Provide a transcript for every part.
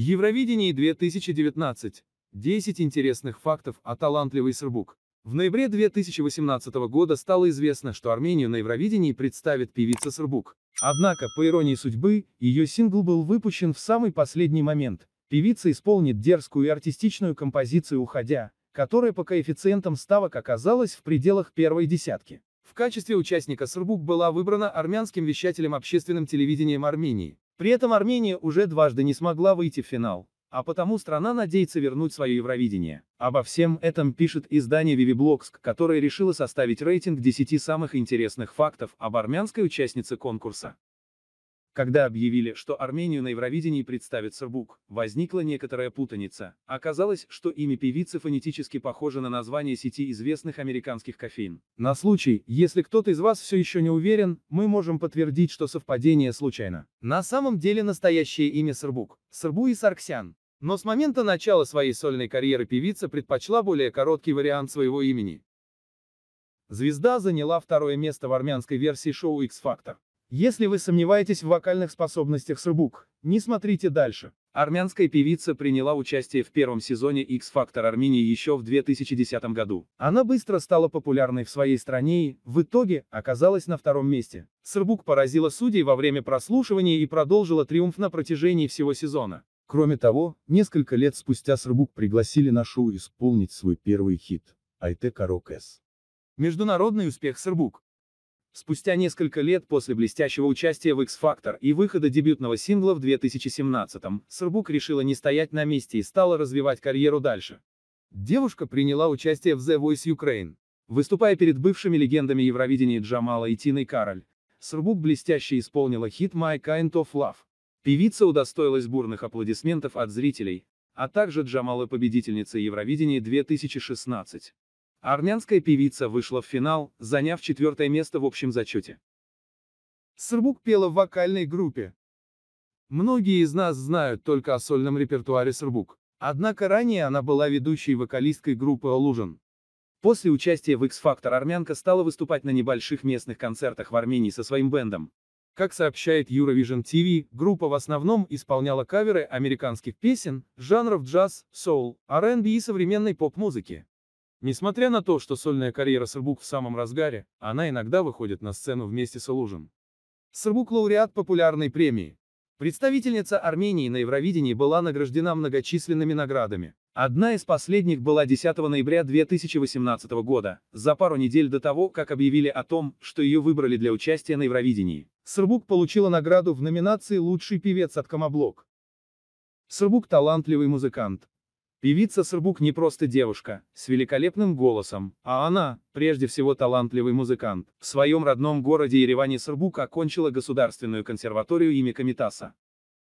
Евровидение 2019. 10 интересных фактов о талантливой Сырбук. В ноябре 2018 года стало известно, что Армению на Евровидении представит певица Сырбук. Однако, по иронии судьбы, ее сингл был выпущен в самый последний момент. Певица исполнит дерзкую и артистичную композицию «Уходя», которая по коэффициентам ставок оказалась в пределах первой десятки. В качестве участника Сырбук была выбрана армянским вещателем общественным телевидением Армении. При этом Армения уже дважды не смогла выйти в финал, а потому страна надеется вернуть свое Евровидение. Обо всем этом пишет издание Вивиблогск, которое решило составить рейтинг 10 самых интересных фактов об армянской участнице конкурса. Когда объявили, что Армению на Евровидении представит Сербук, возникла некоторая путаница. Оказалось, что имя певицы фонетически похоже на название сети известных американских кофеин. На случай, если кто-то из вас все еще не уверен, мы можем подтвердить, что совпадение случайно. На самом деле настоящее имя Сербук – Сербу и Сарксян. Но с момента начала своей сольной карьеры певица предпочла более короткий вариант своего имени. Звезда заняла второе место в армянской версии шоу X Factor. Если вы сомневаетесь в вокальных способностях Срубук, не смотрите дальше. Армянская певица приняла участие в первом сезоне X Factor Армении еще в 2010 году. Она быстро стала популярной в своей стране и, в итоге, оказалась на втором месте. Србук поразила судей во время прослушивания и продолжила триумф на протяжении всего сезона. Кроме того, несколько лет спустя Србук пригласили на шоу исполнить свой первый хит «Айте Карокес». Международный успех Србук Спустя несколько лет после блестящего участия в X-Factor и выхода дебютного сингла в 2017-м, Сырбук решила не стоять на месте и стала развивать карьеру дальше. Девушка приняла участие в The Voice Ukraine. Выступая перед бывшими легендами Евровидения Джамала и Тиной Кароль, Сырбук блестяще исполнила хит My Kind of Love. Певица удостоилась бурных аплодисментов от зрителей, а также Джамала победительницы Евровидения 2016. Армянская певица вышла в финал, заняв четвертое место в общем зачете. Сырбук пела в вокальной группе. Многие из нас знают только о сольном репертуаре Сырбук. Однако ранее она была ведущей вокалисткой группы «Олужин». После участия в X-Factor армянка стала выступать на небольших местных концертах в Армении со своим бэндом. Как сообщает Eurovision TV, группа в основном исполняла каверы американских песен, жанров джаз, соул, R&B и современной поп-музыки. Несмотря на то, что сольная карьера Сырбук в самом разгаре, она иногда выходит на сцену вместе с Алужем. Сырбук – лауреат популярной премии. Представительница Армении на Евровидении была награждена многочисленными наградами. Одна из последних была 10 ноября 2018 года, за пару недель до того, как объявили о том, что ее выбрали для участия на Евровидении. Сырбук получила награду в номинации «Лучший певец от Комоблок». Сырбук – талантливый музыкант, Певица Сырбук не просто девушка, с великолепным голосом, а она, прежде всего талантливый музыкант. В своем родном городе Ереване Сырбук окончила Государственную консерваторию имя Комитаса.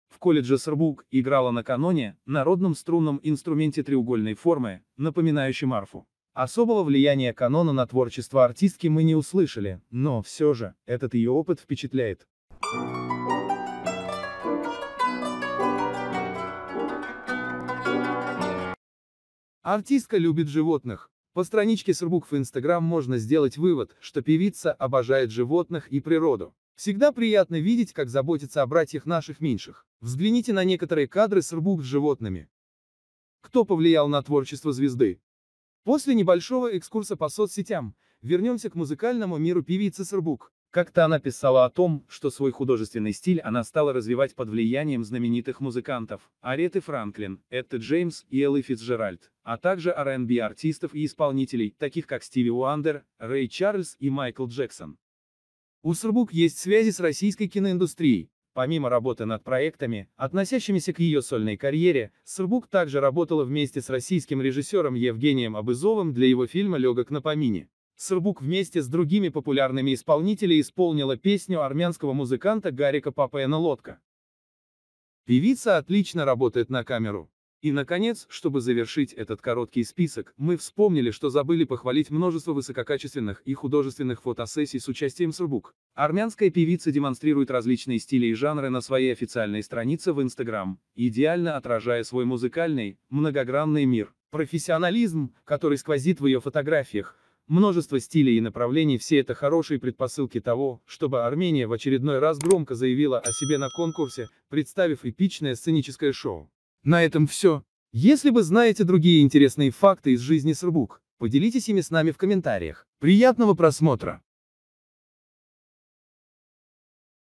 В колледже Сырбук играла на каноне, народном струнном инструменте треугольной формы, напоминающем арфу. Особого влияния канона на творчество артистки мы не услышали, но, все же, этот ее опыт впечатляет. Thank you. Артистка любит животных. По страничке Сурбук в Инстаграм можно сделать вывод, что певица обожает животных и природу. Всегда приятно видеть, как заботится о братьях наших меньших. Взгляните на некоторые кадры Сурбук с животными. Кто повлиял на творчество звезды? После небольшого экскурса по соцсетям, вернемся к музыкальному миру певицы Сурбук. Как-то она писала о том, что свой художественный стиль она стала развивать под влиянием знаменитых музыкантов Ареты Франклин, Этты Джеймс и Эллы Фицджеральд, а также R&B артистов и исполнителей, таких как Стиви Уандер, Рэй Чарльз и Майкл Джексон. У Сурбук есть связи с российской киноиндустрией. Помимо работы над проектами, относящимися к ее сольной карьере, Сурбук также работала вместе с российским режиссером Евгением Абызовым для его фильма «Легок на помине». Сырбук вместе с другими популярными исполнителями исполнила песню армянского музыканта Гарика Папаяна «Лодка». Певица отлично работает на камеру. И, наконец, чтобы завершить этот короткий список, мы вспомнили, что забыли похвалить множество высококачественных и художественных фотосессий с участием Сурбук. Армянская певица демонстрирует различные стили и жанры на своей официальной странице в Instagram, идеально отражая свой музыкальный, многогранный мир. Профессионализм, который сквозит в ее фотографиях, Множество стилей и направлений – все это хорошие предпосылки того, чтобы Армения в очередной раз громко заявила о себе на конкурсе, представив эпичное сценическое шоу. На этом все. Если вы знаете другие интересные факты из жизни Србук, поделитесь ими с нами в комментариях. Приятного просмотра!